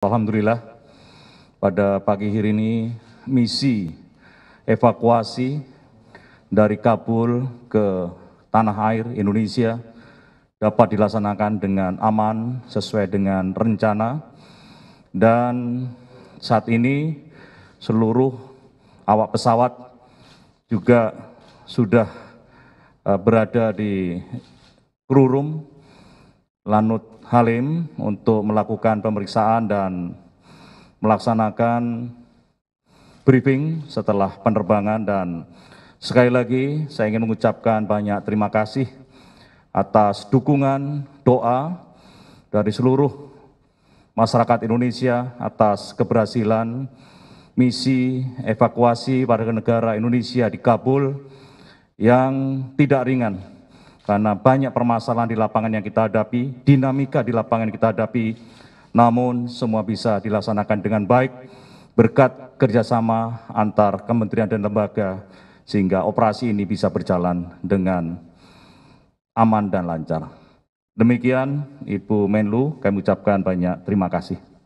Alhamdulillah pada pagi hari ini misi evakuasi dari Kabul ke tanah air Indonesia dapat dilaksanakan dengan aman sesuai dengan rencana dan saat ini seluruh awak pesawat juga sudah eh, berada di kru room Lanut Halim untuk melakukan pemeriksaan dan melaksanakan briefing setelah penerbangan dan sekali lagi saya ingin mengucapkan banyak terima kasih atas dukungan doa dari seluruh masyarakat Indonesia atas keberhasilan misi evakuasi warga negara Indonesia di Kabul yang tidak ringan karena banyak permasalahan di lapangan yang kita hadapi, dinamika di lapangan yang kita hadapi, namun semua bisa dilaksanakan dengan baik berkat kerjasama antar kementerian dan lembaga sehingga operasi ini bisa berjalan dengan aman dan lancar. Demikian Ibu Menlu, kami ucapkan banyak terima kasih.